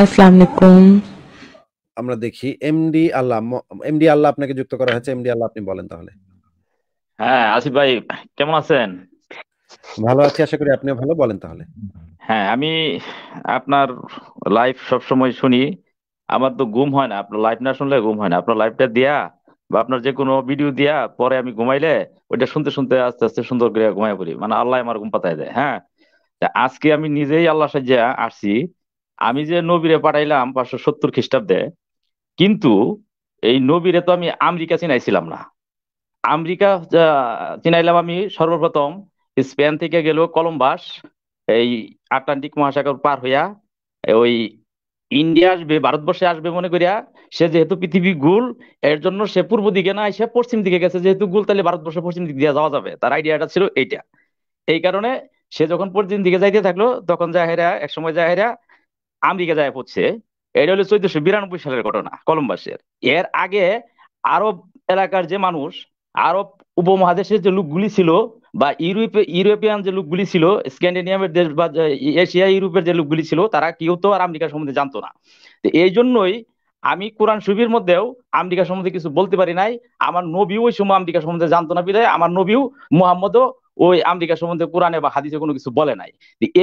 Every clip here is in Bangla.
আমরা দেখি এমডি আল্লাহ এমডি আল্লাহ আপনাকে যুক্ত করা হয়েছে এমডি আল্লাহ আপনি বলেন তাহলে হ্যাঁ আসিফ ভাই কেমন আছেন ভালো আছি আশা করি আপনিও ভালো বলেন তাহলে হ্যাঁ আমি আপনার শুনি আমার তো ঘুম হয় না আপনার না শুনলে ঘুম হয় না আপনার লাইভটা দিয়া বা আপনার যে কোনো ভিডিও দিয়া পরে আমি ঘুমাইলে ওইটা শুনতে শুনতে আস্তে আস্তে সুন্দর করে ঘুমাই পড়ি মানে আল্লাহ আমার ঘুম পাতায় দেয় হ্যাঁ আজকে আমি নিজেই আল্লাহ সাজিয়া আসি আমি যে নবীরে পাঠাইলাম পাঁচশো সত্তর খ্রিস্টাব্দে কিন্তু এই নবীরে তো আমি আমেরিকা চিনাইছিলাম না আমেরিকা চিনাইলাম আমি সর্বপ্রথম স্পেন থেকে গেল কলম্বাস এই আটলান্টিক মহাসাগর পার হইয়া ওই ইন্ডিয়া আসবে ভারতবর্ষে আসবে মনে করিয়া সে যেহেতু পৃথিবী গুল এর জন্য সে পূর্ব দিকে না সে পশ্চিম দিকে গেছে যেহেতু গুল তাহলে ভারতবর্ষে পশ্চিম দিক দিয়ে যাওয়া যাবে তার আইডিয়াটা ছিল এইটা এই কারণে সে যখন পশ্চিম দিকে যাইতে থাকলো তখন জাহেরা এক সময় জাহেরা আমেরিকা যায় পড়ছে এটা হলো চোদ্দশো বিরানব্বই সালের ঘটনা কলম্বাসের এর আগে আরব এলাকার যে মানুষ আরব উপমহাদেশের যে লোকগুলি ছিল বা ইউরোপে ইউরোপিয়ান যে লোকগুলি ছিল স্ক্যান্ডিনেভিয়ামের দেশ বা এশিয়া ইউরোপের যে লোকগুলি ছিল তারা কেউ তো আর আমেরিকা সম্বন্ধে জানতো না তো এই জন্যই আমি কোরআন সুবির মধ্যেও আমেরিকা সম্বন্ধে কিছু বলতে পারি নাই আমার নবী ওই সময় আমেরিকা সম্বন্ধে জানতো না বিদায় আমার নবীও মোহাম্মদও ওই আমেরিকা সম্বন্ধে কোরআনে বা হাদিসে কোনো কিছু বলে নাই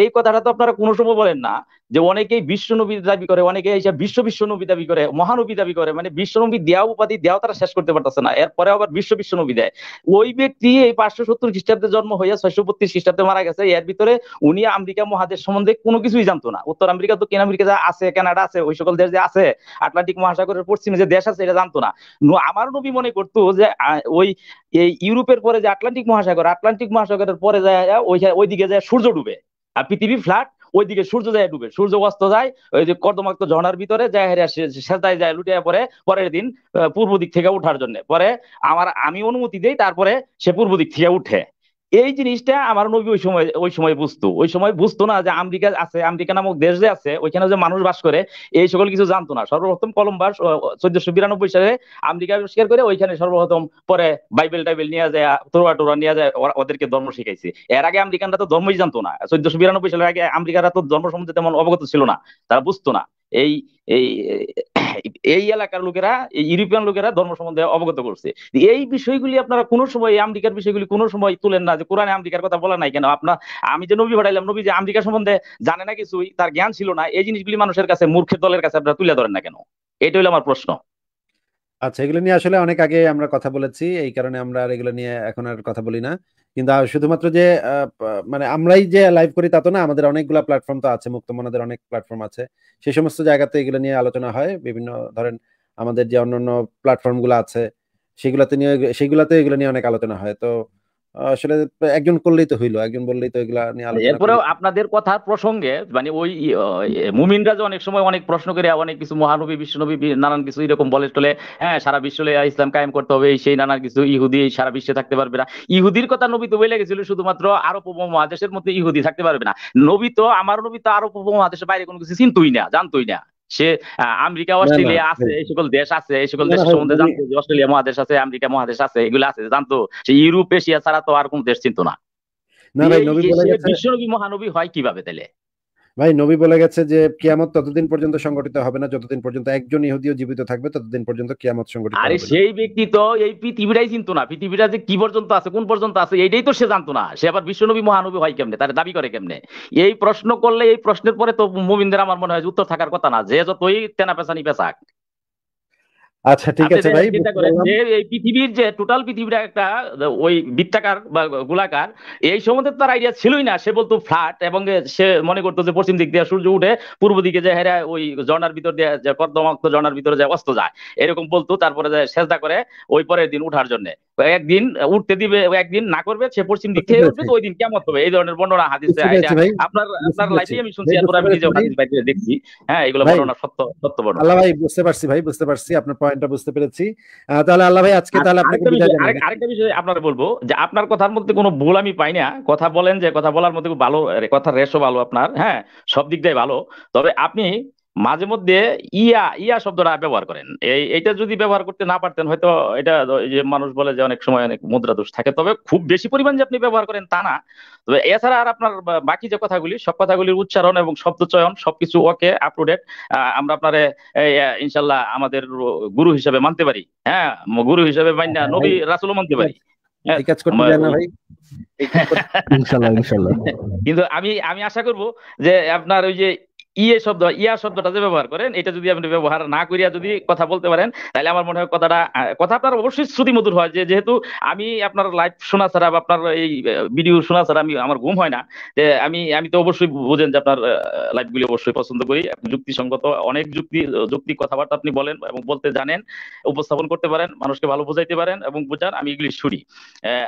এই কথাটা তো আপনারা কোনো সময় বলেন না যে অনেকেই বিশ্বনবী দাবি করে অনেকে এসে বিশ্ব বিশ্বনবী দাবি করে মহানবী দাবি করে মানে বিশ্বনবী দেয়া উপাধি দেওয়া তারা শেষ করতে পারতেছে না এরপরে আবার বিশ্ব বিশ্বনবী দেয় ওই ব্যক্তি এই পাঁচশো সত্তর খ্রিস্টাব্দে জন্ম হইয়া ছয়শো বত্রিশ খ্রিস্টাব্দে মারা গেছে এর ভিতরে উনি আমেরিকা মহাদেশ সম্বন্ধে কোনো কিছুই জানতো না উত্তর আমেরিকা দক্ষিণ আমেরিকা যা আছে কানাডা আছে ওই সকল দেশ যে আছে আটলান্টিক মহাসাগরের পশ্চিমে যে দেশ আছে এটা জানতো না আমার নবী মনে করতো যে ওই এই ইউরোপের পরে যে আটলান্টিক মহাসাগর আটলান্টিক মহাসাগরের পরে যায় ওই ওইদিকে যায় সূর্য ডুবে আর পৃথিবী ফ্ল্যাট ওইদিকে সূর্য যায় ডুবে সূর্য অস্ত যায় ওই যে কর্দমাক্ত ঝর্ণার ভিতরে যায় হেরে সেতায় যায় লুটিয়ে পরে পরের দিন পূর্ব দিক থেকে উঠার জন্য পরে আমার আমি অনুমতি দেই তারপরে সে পূর্ব দিক থেকে উঠে এই জিনিসটা আমার নবী ওই সময় ওই সময় বুঝতো ওই সময় বুঝতো না যে আমেরিকা আছে আমেরিকা নামক দেশ যে আছে ওইখানে যে মানুষ বাস করে এই সকল কিছু জানতো না সর্বপ্রথম কলম্বাস চোদ্দশো বিরানব্বই সালে আমেরিকা আবিষ্কার করে ওইখানে সর্বপ্রথম পরে বাইবেল টাইবেল নিয়ে যায় তোরা টোরা নিয়ে যায় ওদেরকে ধর্ম শিখাইছে এর আগে আমেরিকানরা তো ধর্মই জানতো না চোদ্দশো বিরানব্বই সালের আগে আমেরিকারা তো ধর্ম সম্বন্ধে তেমন অবগত ছিল না তারা বুঝতো না এই এই এলাকার লোকেরা এই ইউরোপিয়ান লোকেরা ধর্ম সম্বন্ধে অবগত করছে এই বিষয়গুলি আপনারা কোনো সময় আমেরিকার বিষয়গুলি কোনো সময় তুলেন না যে কোরআনে আমেরিকার কথা বলা নাই কেন আপনার আমি যে নবী ভাড়াইলাম নবী যে আমেরিকা সম্বন্ধে জানে না কিছুই তার জ্ঞান ছিল না এই জিনিসগুলি মানুষের কাছে মূর্খের দলের কাছে আপনারা তুলে ধরেন না কেন এটা হলো আমার প্রশ্ন আচ্ছা এগুলো নিয়ে আসলে অনেক আগে আমরা কথা বলেছি। এই কারণে আমরা আর এগুলো নিয়ে এখন আর কথা বলি না। কিন্তু শুধুমাত্র যে মানে আমরাই যে লাইভ করি তা তো না। আমাদের অনেকগুলো প্ল্যাটফর্ম তো আছে। মুক্ত মনাদের অনেক প্ল্যাটফর্ম আছে। সে সমস্ত জায়গাতে এগুলো নিয়ে আলোচনা হয়। বিভিন্ন ধরেন আমাদের যে অন্যান্য প্ল্যাটফর্মগুলো আছে সেগুলাতে নিয়ে সেগুলাতে এগুলো নিয়ে অনেক আলোচনা হয়। তো আসলে একজন করলেই তো হইলো একজন বললেই তো এগুলা নিয়ে এরপরেও আপনাদের কথার প্রসঙ্গে মানে ওই মুমিনরা যে অনেক সময় অনেক প্রশ্ন করে অনেক কিছু মহানবী বিশ্বনবী নানান কিছু এরকম বলে চলে হ্যাঁ সারা বিশ্বলে ইসলাম কায়েম করতে হবে সেই নানান কিছু ইহুদি সারা বিশ্বে থাকতে পারবে না ইহুদির কথা নবী তো বলে গেছিল শুধুমাত্র আরব উপমহাদেশের মধ্যে ইহুদি থাকতে পারবে না নবী তো আমার নবী তো আরব উপমহাদেশের বাইরে কোনো কিছু চিনতুই না জানতুই না সে আমেরিকা অস্ট্রেলিয়া আছে এই সকল দেশ আছে এই সকল দেশের সম্বন্ধে জানতো যে অস্ট্রেলিয়া মহাদেশ আছে আমেরিকা মহাদেশ আছে এগুলো আছে জানতো সে ইউরোপ এশিয়া ছাড়া তো আর কোন দেশ চিনতো না বিশ্বনবী মহানবী হয় কিভাবে তাহলে ভাই নবী বলে গেছে যে কিয়ামত ততদিন পর্যন্ত সংগঠিত হবে না যতদিন পর্যন্ত একজন ইহুদিও জীবিত থাকবে ততদিন পর্যন্ত কিয়ামত সংগঠিত আরে সেই ব্যক্তি তো এই পৃথিবীটাই চিনতো না পৃথিবীটা যে কি পর্যন্ত আছে কোন পর্যন্ত আছে এইটাই তো সে জানতো না সে আবার বিশ্বনবী মহানবী হয় কেমনে তার দাবি করে কেমনে এই প্রশ্ন করলে এই প্রশ্নের পরে তো মুমিনদের আমার মনে হয় উত্তর থাকার কথা না যে যতই তেনা পেছানি পেছাক আচ্ছা ঠিক আছে ভাই যে এই পৃথিবীর যে টোটাল পৃথিবীটা একটা ওই বৃত্তাকার বা গোলাকার এই সম্বন্ধে তার আইডিয়া ছিলই না সে বলতো ফ্ল্যাট এবং সে মনে করতো যে পশ্চিম দিক দিয়ে সূর্য উঠে পূর্ব দিকে যে হেরা ওই ঝর্ণার ভিতর দিয়ে যে কর্দমাক্ত ঝর্ণার ভিতরে যে অস্ত যায় এরকম বলতো তারপরে যে সেজদা করে ওই পরের দিন উঠার জন্য একদিন উঠতে দিবে একদিন না করবে সে পশ্চিম দিক থেকে উঠবে ওই দিন কেমন হবে এই ধরনের বর্ণনা আপনার আপনার লাইফে আমি শুনছি এরপর আমি নিজে হাদিস বাইরে দেখছি হ্যাঁ এগুলো বর্ণনা সত্য সত্য বর্ণনা আল্লাহ ভাই বুঝতে পারছি ভাই বুঝতে পারছি আপনার পয়েন্টটা বুঝতে পেরেছি তাহলে আল্লাহ ভাই আজকে তাহলে আপনাকে বিদায় আরেকটা বিষয় আপনার বলবো যে আপনার কথার মধ্যে কোনো ভুল আমি পাই না কথা বলেন যে কথা বলার মধ্যে খুব ভালো কথা রেশও ভালো আপনার হ্যাঁ সব দিক দিয়ে ভালো তবে আপনি মাঝে মধ্যে ইয়া ইয়া শব্দটা ব্যবহার করেন এই এটা যদি ব্যবহার করতে না পারতেন হয়তো এটা যে মানুষ বলে যে অনেক সময় অনেক মুদ্রা দোষ থাকে তবে খুব বেশি পরিমাণ যে আপনি ব্যবহার করেন তা না তবে এছাড়া আর আপনার বাকি যে কথাগুলি সব কথাগুলির উচ্চারণ এবং শব্দ চয়ন সবকিছু ওকে আপ টু ডেট আমরা আপনারে ইনশাল্লাহ আমাদের গুরু হিসাবে মানতে পারি হ্যাঁ গুরু হিসাবে মান্য হ্যাঁ, নবী রাসুলও মানতে পারি হ্যাঁ, কিন্তু আমি আমি আশা করব যে আপনার ওই যে ইয়ে শব্দ ইয়া শব্দটা যে ব্যবহার করেন এটা যদি আপনি ব্যবহার না করিয়া যদি কথা বলতে পারেন তাহলে আমার মনে হয় কথাটা কথা আপনার অবশ্যই শ্রুতি মধুর হয় যেহেতু আমি আপনার লাইভ শোনা ছাড়া বা আপনার এই ভিডিও শোনা ছাড়া আমি আমার ঘুম হয় না যে আমি আমি তো অবশ্যই বুঝেন যে আপনার লাইভগুলি অবশ্যই পছন্দ করি যুক্তিসঙ্গত অনেক যুক্তি যুক্তি কথাবার্তা আপনি বলেন এবং বলতে জানেন উপস্থাপন করতে পারেন মানুষকে ভালো বোঝাইতে পারেন এবং বোঝান আমি এগুলি শুনি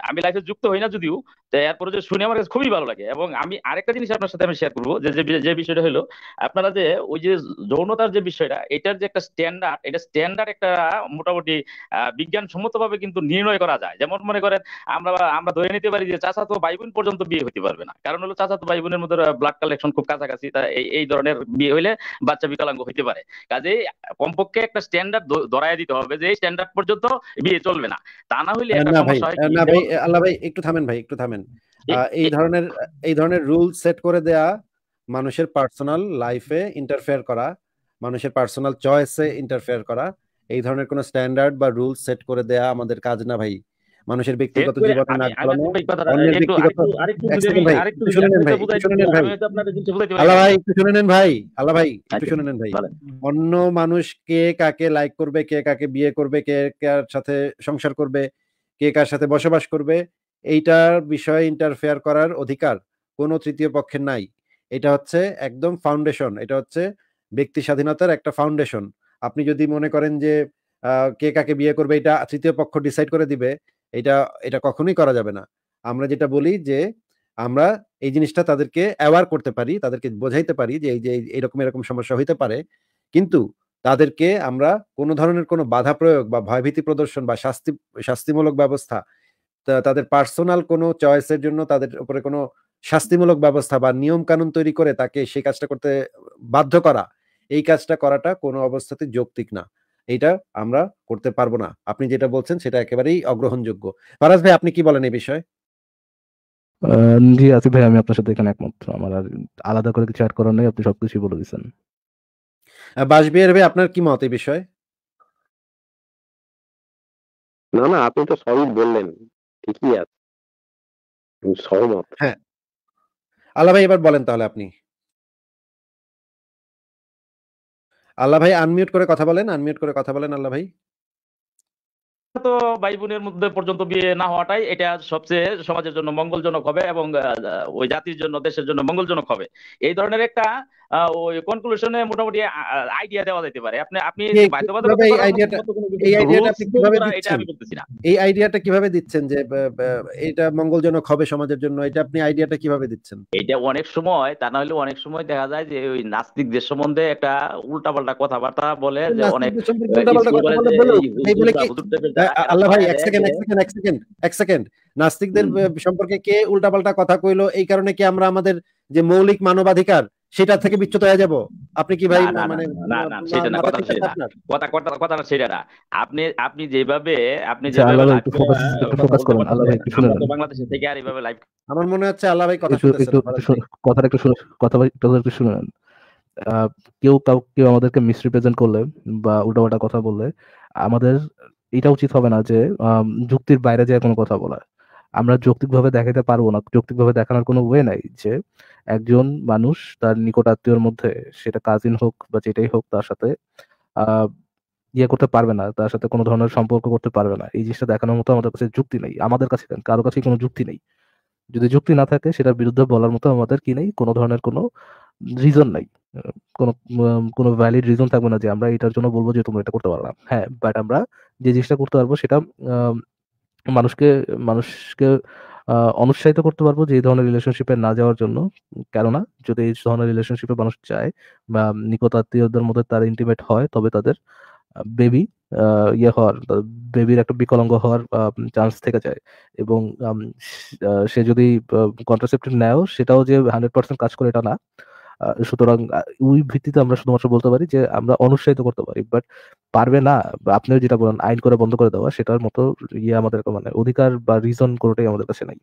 আমি লাইফে যুক্ত হই না যদিও এরপরে যে শুনে আমার কাছে খুবই ভালো লাগে এবং আমি আরেকটা জিনিস আপনার সাথে আমি শেয়ার করবো যে যে বিষয়টা হলো আপনারা যে ওই যে যৌনতার যে বিষয়টা এটার যে একটা স্ট্যান্ডার্ড এটা স্ট্যান্ডার্ড একটা মোটামুটি বিজ্ঞানসম্মতভাবে কিন্তু নির্ণয় করা যায় যেমন মনে করেন আমরা আমরা ধরে নিতে পারি যে চাচাতো ভাই বোন পর্যন্ত বিয়ে হতে পারবে না কারণ হলো চাচাতো ভাই বোনের মধ্যে ব্লাড কালেকশন খুব কাছাকাছি তা এই ধরনের বিয়ে হইলে বাচ্চা বিকলাঙ্গ হইতে পারে কাজেই কমপক্ষে একটা স্ট্যান্ডার্ড ধরায় দিতে হবে যে এই স্ট্যান্ডার্ড পর্যন্ত বিয়ে চলবে না তা না হইলে একটা সমস্যা হয় না ভাই আল্লাহ ভাই একটু থামেন ভাই একটু থামেন এই ধরনের এই ধরনের রুল সেট করে দেয়া মানুষের পার্সোনাল লাইফে ইন্টারফেয়ার করা মানুষের পার্সোনাল চয়েসে ইন্টারফেয়ার করা এই ধরনের কোন স্ট্যান্ডার্ড বা রুল সেট করে দেয়া আমাদের কাজ না ভাই মানুষের ব্যক্তিগত জীবনে না অন্যের ব্যক্তিগত শুনে নেন ভাই শুনে নেন ভাই আল্লাহ ভাই একটু আচ্ছা। শুনে নেন ভাই আল্লাহ ভাই একটু শুনে নেন ভাই অন্য মানুষ কে কাকে লাইক করবে কে কাকে বিয়ে করবে কে কার সাথে সংসার করবে কে কার সাথে বসবাস করবে এইটার বিষয়ে ইন্টারফেয়ার করার অধিকার কোনো তৃতীয় পক্ষের নাই এটা হচ্ছে একদম ফাউন্ডেশন এটা হচ্ছে ব্যক্তি স্বাধীনতার একটা ফাউন্ডেশন আপনি যদি মনে করেন যে কে কাকে বিয়ে করবে এটা তৃতীয় পক্ষ ডিসাইড করে দিবে এটা এটা কখনোই করা যাবে না আমরা যেটা বলি যে আমরা এই জিনিসটা তাদেরকে অ্যাওয়ার করতে পারি তাদেরকে বোঝাইতে পারি যে এই যে এরকম এরকম সমস্যা হইতে পারে কিন্তু তাদেরকে আমরা কোনো ধরনের কোনো বাধা প্রয়োগ বা ভয়ভীতি প্রদর্শন বা শাস্তি শাস্তিমূলক ব্যবস্থা তাদের পার্সোনাল কোনো চয়েসের জন্য তাদের উপরে কোনো শাস্তিমূলক ব্যবস্থা বা নিয়ম কানুন তৈরি করে তাকে সেই কাজটা করতে বাধ্য করা এই কাজটা করাটা কোনো অবস্থাতে যৌক্তিক না এটা আমরা করতে পারবো না আপনি যেটা বলছেন সেটা একেবারেই অগ্রহণযোগ্য ফারাজ ভাই আপনি কি বলেন এই বিষয়ে জি আসিফ ভাই আমি আপনার সাথে এখানে একমত আমার আর আলাদা করে কিছু অ্যাড করার নেই আপনি সবকিছুই বলে দিয়েছেন বাসবিহার ভাই আপনার কি মত এই বিষয়ে না না আপনি তো সবই বললেন ঠিকই আছে সহমত হ্যাঁ আল্লাহ ভাই এবার বলেন তাহলে আপনি আল্লাহ ভাই আনমিউট করে কথা বলেন আনমিউট করে কথা বলেন আল্লাহ ভাই তো ভাই বোনের মধ্যে পর্যন্ত বিয়ে না হওয়াটাই এটা সবচেয়ে সমাজের জন্য মঙ্গলজনক হবে এবং ওই জাতির জন্য দেশের জন্য মঙ্গলজনক হবে এই ধরনের একটা ওই কনক্লুশনে মোটামুটি আইডিয়া দেওয়া যেতে পারে আপনি আপনি এই আইডিয়াটা কিভাবে দিচ্ছেন যে এটা মঙ্গলজনক হবে সমাজের জন্য এটা আপনি আইডিয়াটা কিভাবে দিচ্ছেন এটা অনেক সময় তা না হলে অনেক সময় দেখা যায় যে ওই দেশ সম্বন্ধে একটা উল্টাপাল্টা কথাবার্তা বলে যে অনেক আল্লাহ ভাই এক সেকেন্ড এক সেকেন্ড এক সেকেন্ড এক সেকেন্ড নাস্তিকদের সম্পর্কে কে উল্টাপাল্টা কথা কইলো এই কারণে কি আমরা আমাদের যে মৌলিক মানবাধিকার সেটা থেকে বিচ্যুত হয়ে যাব আপনি কি ভাই মানে না না সেটা না কথা সেটা না কথা কথা কথা না সেটা না আপনি আপনি যেভাবে আপনি আচ্ছা, যেভাবে একটু ফোকাস একটু ফোকাস করুন আল্লাহ ভাই একটু শুনুন বাংলাদেশ থেকে আর এইভাবে লাইভ আমার মনে হচ্ছে আল্লাহ ভাই কথা একটু কথাটা একটু শুনুন কথা একটু শুনুন কেউ কাউ কেউ আমাদেরকে মিসরিপ্রেজেন্ট করলে বা উল্টাপাল্টা কথা বললে আমাদের এটা উচিত হবে না যে যুক্তির বাইরে যায় কোনো কথা বলা আমরা যৌক্তিকভাবে দেখাতে পারবো না যৌক্তিকভাবে দেখানোর কোনো ওয়ে নাই যে একজন মানুষ তার নিকট আত্মীয়র মধ্যে সেটা কাজিন হোক বা যেটাই হোক তার সাথে ইয়ে করতে পারবে না তার সাথে কোনো ধরনের সম্পর্ক করতে পারবে না এই জিনিসটা দেখানোর মতো আমাদের কাছে যুক্তি নেই আমাদের কাছে কারো কাছে কোনো যুক্তি নেই যদি যুক্তি না থাকে সেটার বিরুদ্ধে বলার মতো আমাদের কি নেই কোনো ধরনের কোনো রিজন নাই কোনো কোনো ভ্যালিড রিজন থাকবে না যে আমরা এটার জন্য বলবো যে তোমরা এটা করতে পারলাম হ্যাঁ বাট আমরা যে জিনিসটা করতে পারবো সেটা মানুষকে মানুষকে অনুৎসাহিত করতে পারবো যে এই ধরনের রিলেশনশিপে না যাওয়ার জন্য কেননা যদি এই ধরনের রিলেশনশিপে মানুষ চায় বা নিকট আত্মীয়দের মধ্যে তার ইন্টিমেট হয় তবে তাদের বেবি ইয়ে হওয়ার বেবির একটা বিকলাঙ্গ হওয়ার চান্স থেকে যায় এবং সে যদি কন্ট্রাসেপ্টিভ নেয় সেটাও যে হান্ড্রেড পার্সেন্ট কাজ করে এটা না সুতরাং ওই ভিত্তিতে আমরা শুধুমাত্র বলতে পারি যে আমরা অনুৎসাহিত করতে পারি বাট পারবে না আপনিও যেটা বলেন আইন করে বন্ধ করে দেওয়া সেটার মতো ইয়ে আমাদের মানে অধিকার বা রিজন কোনোটাই আমাদের কাছে নাই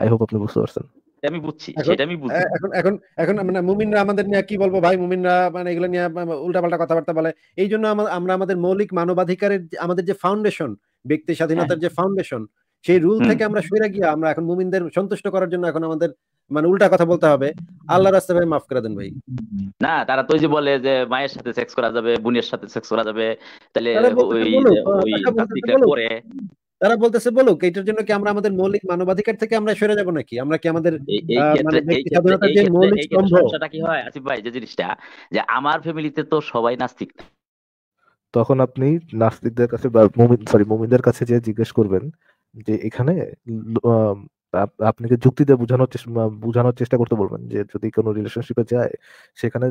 আই হোপ আপনি বুঝতে পারছেন আমি বুঝছি সেটা আমি বুঝছি এখন এখন মানে মুমিনরা আমাদের নিয়ে কি বলবো ভাই মুমিনরা মানে এগুলো নিয়ে উল্টাপাল্টা কথাবার্তা বলে এই জন্য আমরা আমাদের মৌলিক মানবাধিকারের আমাদের যে ফাউন্ডেশন ব্যক্তি হ্যাঁ। স্বাধীনতার যে ফাউন্ডেশন সেই রুল থেকে আমরা সরে গিয়ে আমরা এখন মুমিনদের সন্তুষ্ট করার জন্য এখন আমাদের মানে উল্টা কথা বলতে হবে আল্লাহর রাস্তা ভাই মাফ করে দেন ভাই না তারা তো যে বলে যে মায়ের সাথে সেক্স করা যাবে বোনের সাথে সেক্স করা যাবে তাহলে ওই ওই করে তারা বলতেছে বলুক এটার জন্য কি আমরা আমাদের মৌলিক মানবাধিকার থেকে আমরা সরে যাব নাকি আমরা কি আমাদের মানে সমস্যাটা কি হয় আসিফ ভাই যে জিনিসটা যে আমার ফ্যামিলিতে তো সবাই নাস্তিক তখন আপনি নাস্তিকদের কাছে সরি মুমিনদের কাছে যে জিজ্ঞেস করবেন যে এখানে আপনাকে যুক্তি দিয়ে বোঝানোর বোঝানোর চেষ্টা করতে বলবেন যে যদি কোনো রিলেশনশিপে যায় সেখানে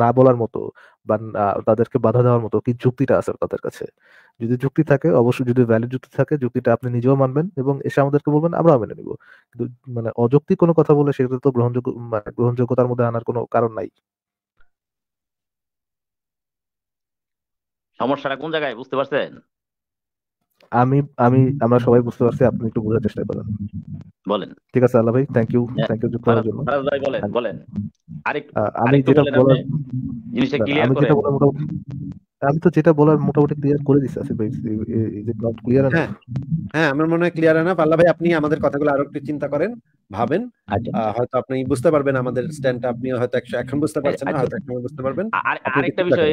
না বলার মতো বা তাদেরকে বাধা দেওয়ার মতো কি যুক্তিটা আছে তাদের কাছে যদি যুক্তি থাকে অবশ্যই যদি ভ্যালিড যুক্তি থাকে যুক্তিটা আপনি নিজেও মানবেন এবং এসে আমাদেরকে বলবেন আমরাও মেনে নিব কিন্তু মানে অযৌক্তিক কোনো কথা বলে সেটা তো গ্রহণযোগ্য মানে গ্রহণযোগ্যতার মধ্যে আনার কোনো কারণ নাই সমস্যাটা কোন জায়গায় বুঝতে পারছেন আমি আমি আমরা সবাই বুঝতে পারছি আপনি একটু বোঝার চেষ্টা করেন বলেন ঠিক আছে আল্লাহ ভাই থ্যাংক ইউ থ্যাংক ইউ করার জন্য ভাই বলেন বলেন আরেক আমি যেটা বলার জিনিসটা ক্লিয়ার আমি তো যেটা বলার মোটামুটি ক্লিয়ার করে দিছি আসিফ ভাই ইজ ইট নট ক্লিয়ার হ্যাঁ হ্যাঁ আমার মনে হয় ক্লিয়ার না আল্লাহ ভাই আপনি আমাদের কথাগুলো আরো একটু চিন্তা করেন ভাবেন আচ্ছা। হয়তো আপনি বুঝতে পারবেন আমাদের আপনি হয়তো একশো এখন বুঝতে পারছেন না আচ্ছা। হয়তো বুঝতে পারবেন আরেকটা বিষয়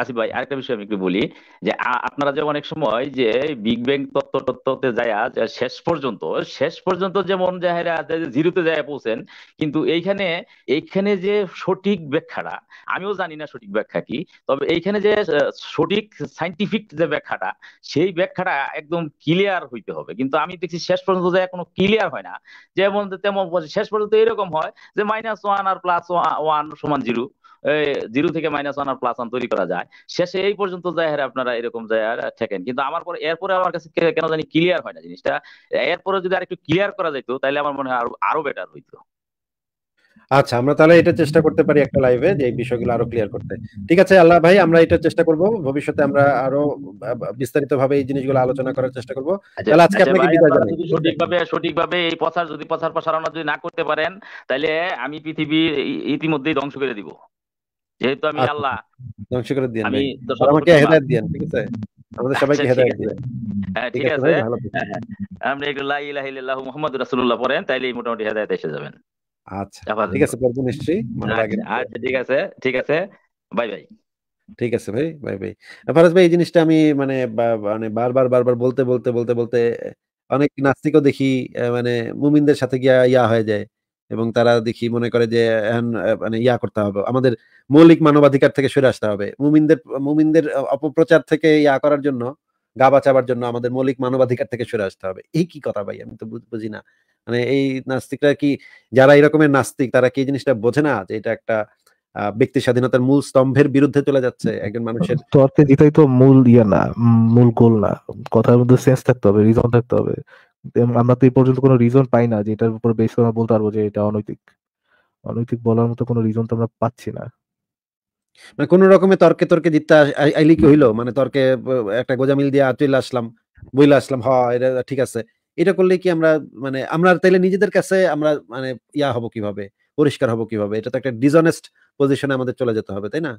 আসিফ ভাই আরেকটা বিষয় আমি একটু বলি যে আপনারা যে অনেক সময় যে বিগ ব্যাং তত্ত্ব তত্ত্বতে যায় শেষ পর্যন্ত শেষ পর্যন্ত জিরোতে যায় পৌঁছেন কিন্তু এইখানে এইখানে যে সঠিক ব্যাখ্যাটা আমিও জানি না সঠিক ব্যাখ্যা কি তবে এইখানে যে সঠিক সাইন্টিফিক যে ব্যাখ্যাটা সেই ব্যাখ্যাটা একদম ক্লিয়ার হইতে হবে কিন্তু আমি দেখছি শেষ পর্যন্ত যায় কোনো ক্লিয়ার হয় না যেমন যেমন তেমন শেষ পর্যন্ত এরকম হয় যে মাইনাস ওয়ান আর প্লাস ওয়ান সমান জিরো জিরো থেকে মাইনাস ওয়ান আর প্লাস ওয়ান তৈরি করা যায় শেষে এই পর্যন্ত যায় হারে আপনারা এরকম যায় থাকেন কিন্তু আমার পরে এরপরে আমার কাছে কেন জানি ক্লিয়ার হয় না জিনিসটা এরপরে যদি একটু ক্লিয়ার করা যেত তাহলে আমার মনে হয় আরো আরো বেটার হইতো আচ্ছা আমরা তাহলে এটা চেষ্টা করতে পারি একটা লাইভে যে এই বিষয়গুলো আরো ক্লিয়ার করতে ঠিক আছে আল্লাহ ভাই আমরা এটা চেষ্টা করব ভবিষ্যতে আমরা আরো বিস্তারিত ভাবে এই জিনিসগুলো আলোচনা করার চেষ্টা করব আচ্ছা, তাহলে আজকে আচ্ছা আপনাকে বিদায় জানাই সঠিকভাবে সঠিকভাবে এই প্রচার যদি প্রচার প্রসারণা যদি না করতে পারেন তাহলে আমি পৃথিবী ইতিমধ্যেই ধ্বংস করে দিব যেহেতু আমি আচ্ছা, আল্লাহ ধ্বংস করে দিয়েন আমি আমাকে হেদায়েত দিন ঠিক আছে আমাদের সবাইকে হেদায়েত দিন হ্যাঁ ঠিক আছে আমরা একটু লা ইলাহা ইল্লাল্লাহ মুহাম্মাদুর রাসূলুল্লাহ পড়েন তাইলে মোটামুটি হেদায়েত এসে যাবেন আচ্ছা ঠিক আছে নিশ্চয়ই মনে আচ্ছা, আচ্ছা ঠিক আছে ঠিক আছে বাই বাই ঠিক আছে ভাই বাই বাই ফারাজ ভাই এই জিনিসটা আমি মানে মানে বারবার বারবার বলতে বলতে বলতে বলতে অনেক নাস্তিকও দেখি মানে মুমিনদের সাথে গিয়া ইয়া হয়ে যায় এবং তারা দেখি মনে করে যে মানে ইয়া করতে হবে আমাদের মৌলিক মানবাধিকার থেকে সরে আসতে হবে মুমিনদের মুমিনদের অপপ্রচার থেকে ইয়া করার জন্য গা বাঁচাবার জন্য আমাদের মৌলিক মানবাধিকার থেকে সরে আসতে হবে এই কি কথা ভাই আমি তো বুঝি না মানে এই নাস্তিকরা কি যারা এরকমের নাস্তিক তারা কি জিনিসটা বোঝে না যে এটা একটা ব্যক্তি স্বাধীনতার মূল স্তম্ভের বিরুদ্ধে চলে যাচ্ছে একজন মানুষের তর্কে জিতাই তো মূল ইয়ে না মূল গোল না কথার মধ্যে সেন্স থাকতে হবে রিজন থাকতে হবে আমরা তো এই পর্যন্ত কোনো রিজন পাই না যে এটার উপর বেশ করে বলতে পারবো যে এটা অনৈতিক অনৈতিক বলার মতো কোনো রিজন তো আমরা পাচ্ছি না মানে কোন রকমের তর্কে তর্কে জিততে আইলি কি হইলো মানে তর্কে একটা গোজামিল দিয়ে চলে আসলাম বইলে আসলাম হ এটা ঠিক আছে এটা করলে কি আমরা মানে আমরা তাইলে নিজেদের কাছে আমরা মানে ইয়া হব কিভাবে পরিষ্কার হব কিভাবে এটা তো একটা ডিসঅনেস্ট পজিশনে আমাদের চলে যেতে হবে তাই না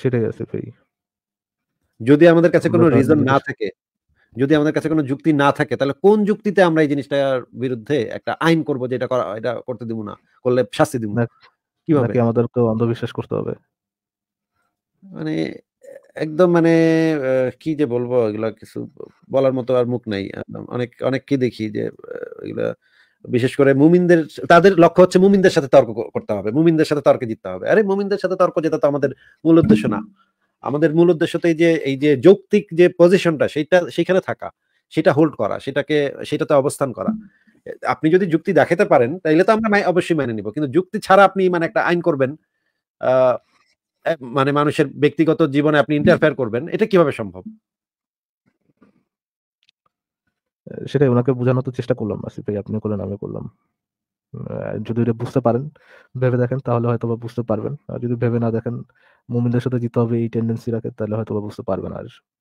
সেটাই আছে ভাই যদি আমাদের কাছে কোনো রিজন না থাকে যদি আমাদের কাছে কোনো যুক্তি না থাকে তাহলে কোন যুক্তিতে আমরা এই জিনিসটার বিরুদ্ধে একটা আইন করব যে এটা করা এটা করতে দিব না করলে শাস্তি দিব না কিভাবে আমাদেরকে অন্ধবিশ্বাস করতে হবে মানে একদম মানে কি যে বলবো এগুলা কিছু বলার মতো আর মুখ নাই অনেক অনেককে দেখি যে এগুলা বিশেষ করে মুমিনদের তাদের লক্ষ্য হচ্ছে মুমিনদের সাথে তর্ক করতে হবে মুমিনদের সাথে তর্কে জিততে হবে আরে মুমিনদের সাথে তর্ক জেতা তো আমাদের মূল উদ্দেশ্য না আমাদের মূল উদ্দেশ্য তো এই যে এই যে যৌক্তিক যে পজিশনটা সেটা সেখানে থাকা সেটা হোল্ড করা সেটাকে সেটাতে অবস্থান করা আপনি যদি যুক্তি দেখাতে পারেন তাইলে তো আমরা অবশ্যই মেনে নিব কিন্তু যুক্তি ছাড়া আপনি মানে একটা আইন করবেন আহ মানে মানুষের ব্যক্তিগত জীবনে আপনি ইন্টারফেয়ার করবেন এটা কিভাবে সম্ভব সেটাই ওনাকে বোঝানোর তো চেষ্টা করলাম আসিফ ভাই আপনি করলেন আমি করলাম যদি এটা বুঝতে পারেন ভেবে দেখেন তাহলে হয়তো বুঝতে পারবেন আর যদি ভেবে না দেখেন মুমিনদের সাথে যেতে হবে এই টেন্ডেন্সি রাখে তাহলে হয়তো বুঝতে পারবেন আর